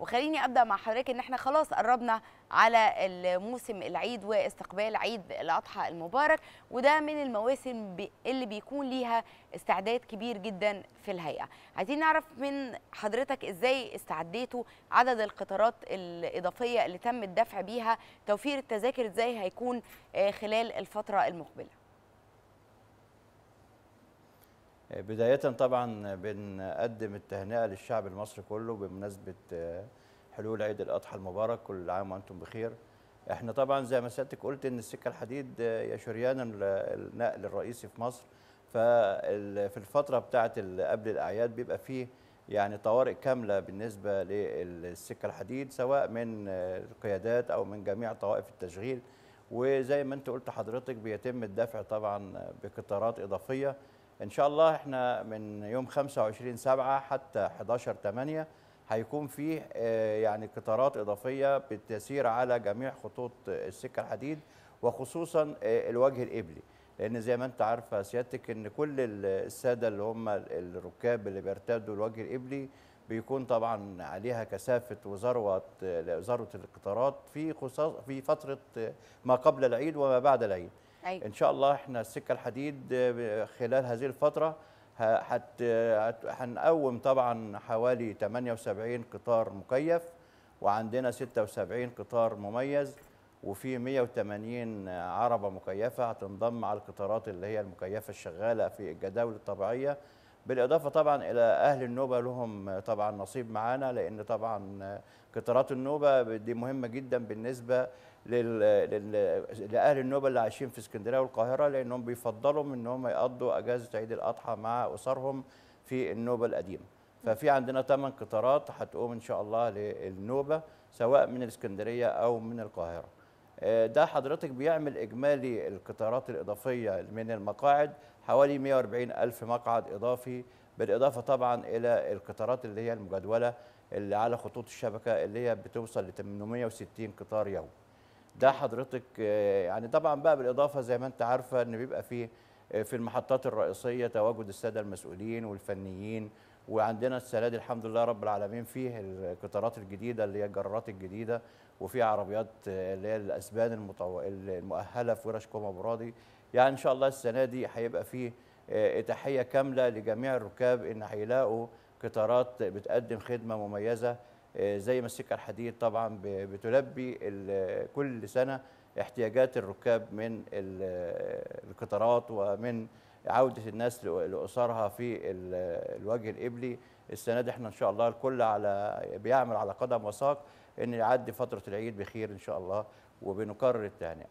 وخليني ابدا مع حضرتك ان احنا خلاص قربنا على موسم العيد واستقبال عيد الاضحى المبارك وده من المواسم اللي بيكون ليها استعداد كبير جدا في الهيئه عايزين نعرف من حضرتك ازاي استعديتوا عدد القطارات الاضافيه اللي تم الدفع بيها توفير التذاكر ازاي هيكون آه، خلال الفتره المقبله بداية طبعا بنقدم التهنئة للشعب المصري كله بمناسبة آه، حلول عيد الأضحى المبارك كل عام وأنتم بخير احنا طبعا زي ما سألتك قلت ان السكة الحديد آه، يا شريان النقل الرئيسي في مصر ففي الفترة بتاعة قبل الأعياد بيبقى فيه يعني طوارئ كاملة بالنسبة للسكة الحديد سواء من آه، القيادات أو من جميع طوائف التشغيل وزي ما انت قلت حضرتك بيتم الدفع طبعا بقطارات إضافية ان شاء الله احنا من يوم 25 7 حتى 11 8 هيكون فيه آه، يعني قطارات اضافيه بتسير على جميع خطوط السكه الحديد وخصوصا آه، الوجه القبلي لان زي ما انت عارفه سيادتك ان كل الساده اللي هم الركاب اللي بيرتادوا الوجه القبلي بيكون طبعا عليها كثافه وذروه آه، ذروه القطارات في في فتره ما قبل العيد وما بعد العيد أيوة. ان شاء الله احنا السكه الحديد آه، خلال هذه الفتره هنقوم طبعا حوالي 78 قطار مكيف وعندنا 76 قطار مميز وفي 180 عربه مكيفه هتنضم على القطارات اللي هي المكيفه الشغاله في الجداول الطبيعيه بالاضافه طبعا الى اهل النوبه لهم طبعا نصيب معانا لان طبعا قطارات النوبه دي مهمه جدا بالنسبه لاهل النوبه اللي عايشين في اسكندريه والقاهره لانهم بيفضلوا ان هم يقضوا اجازه عيد الاضحى مع اسرهم في النوبه القديمه ففي عندنا ثمان قطارات هتقوم ان شاء الله للنوبه سواء من الاسكندريه او من القاهره آه، ده حضرتك بيعمل اجمالي القطارات الاضافيه من المقاعد حوالي 140 الف مقعد اضافي بالاضافه طبعا الى القطارات اللي هي المجدوله اللي على خطوط الشبكه اللي هي بتوصل ل 860 قطار يوم ده حضرتك آه، يعني طبعا بقى بالاضافه زي ما انت عارفه ان بيبقى فيه آه، في المحطات الرئيسيه تواجد الساده المسؤولين والفنيين وعندنا السنه دي الحمد لله رب العالمين فيه القطارات الجديده اللي هي الجرارات الجديده وفي عربيات اللي هي الاسبان المطو... المؤهله في ورش كوم ابو راضي يعني ان شاء الله السنه دي هيبقى فيه آه، اتاحيه كامله لجميع الركاب ان هيلاقوا قطارات بتقدم خدمه مميزه آه، زي ما السكه الحديد طبعا بتلبي كل سنه احتياجات الركاب من القطارات ومن عوده الناس لاسرها في الوجه القبلي السنه دي احنا ان شاء الله الكل على بيعمل على قدم وساق ان يعدي فتره العيد بخير ان شاء الله وبنكرر التهنئه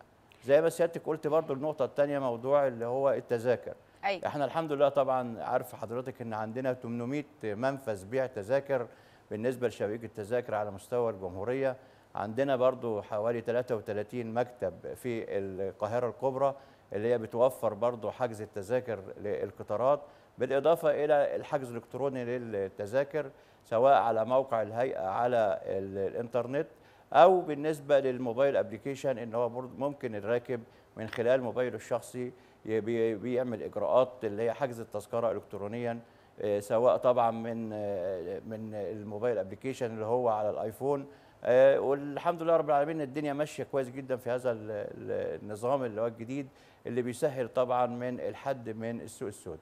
زي ما سيادتك قلت برضو النقطه الثانيه موضوع اللي هو التذاكر أي. احنا الحمد لله طبعا عارف حضرتك ان عندنا 800 منفذ بيع تذاكر بالنسبه لشبكه التذاكر على مستوى الجمهوريه عندنا برضو حوالي 33 مكتب في القاهرة الكبرى اللي هي بتوفر برضو حجز التذاكر للقطارات بالإضافة إلى الحجز الإلكتروني للتذاكر سواء على موقع الهيئة على الإنترنت أو بالنسبة للموبايل أبليكيشن إن هو ممكن الراكب من خلال موبايله الشخصي بيعمل إجراءات اللي هي حجز التذكرة إلكترونيا آه، سواء طبعا من آه، من الموبايل أبليكيشن اللي هو على الآيفون آه، والحمد لله رب العالمين الدنيا ماشيه كويس جدا في هذا النظام اللي هو الجديد اللي بيسهل طبعا من الحد من السوق السود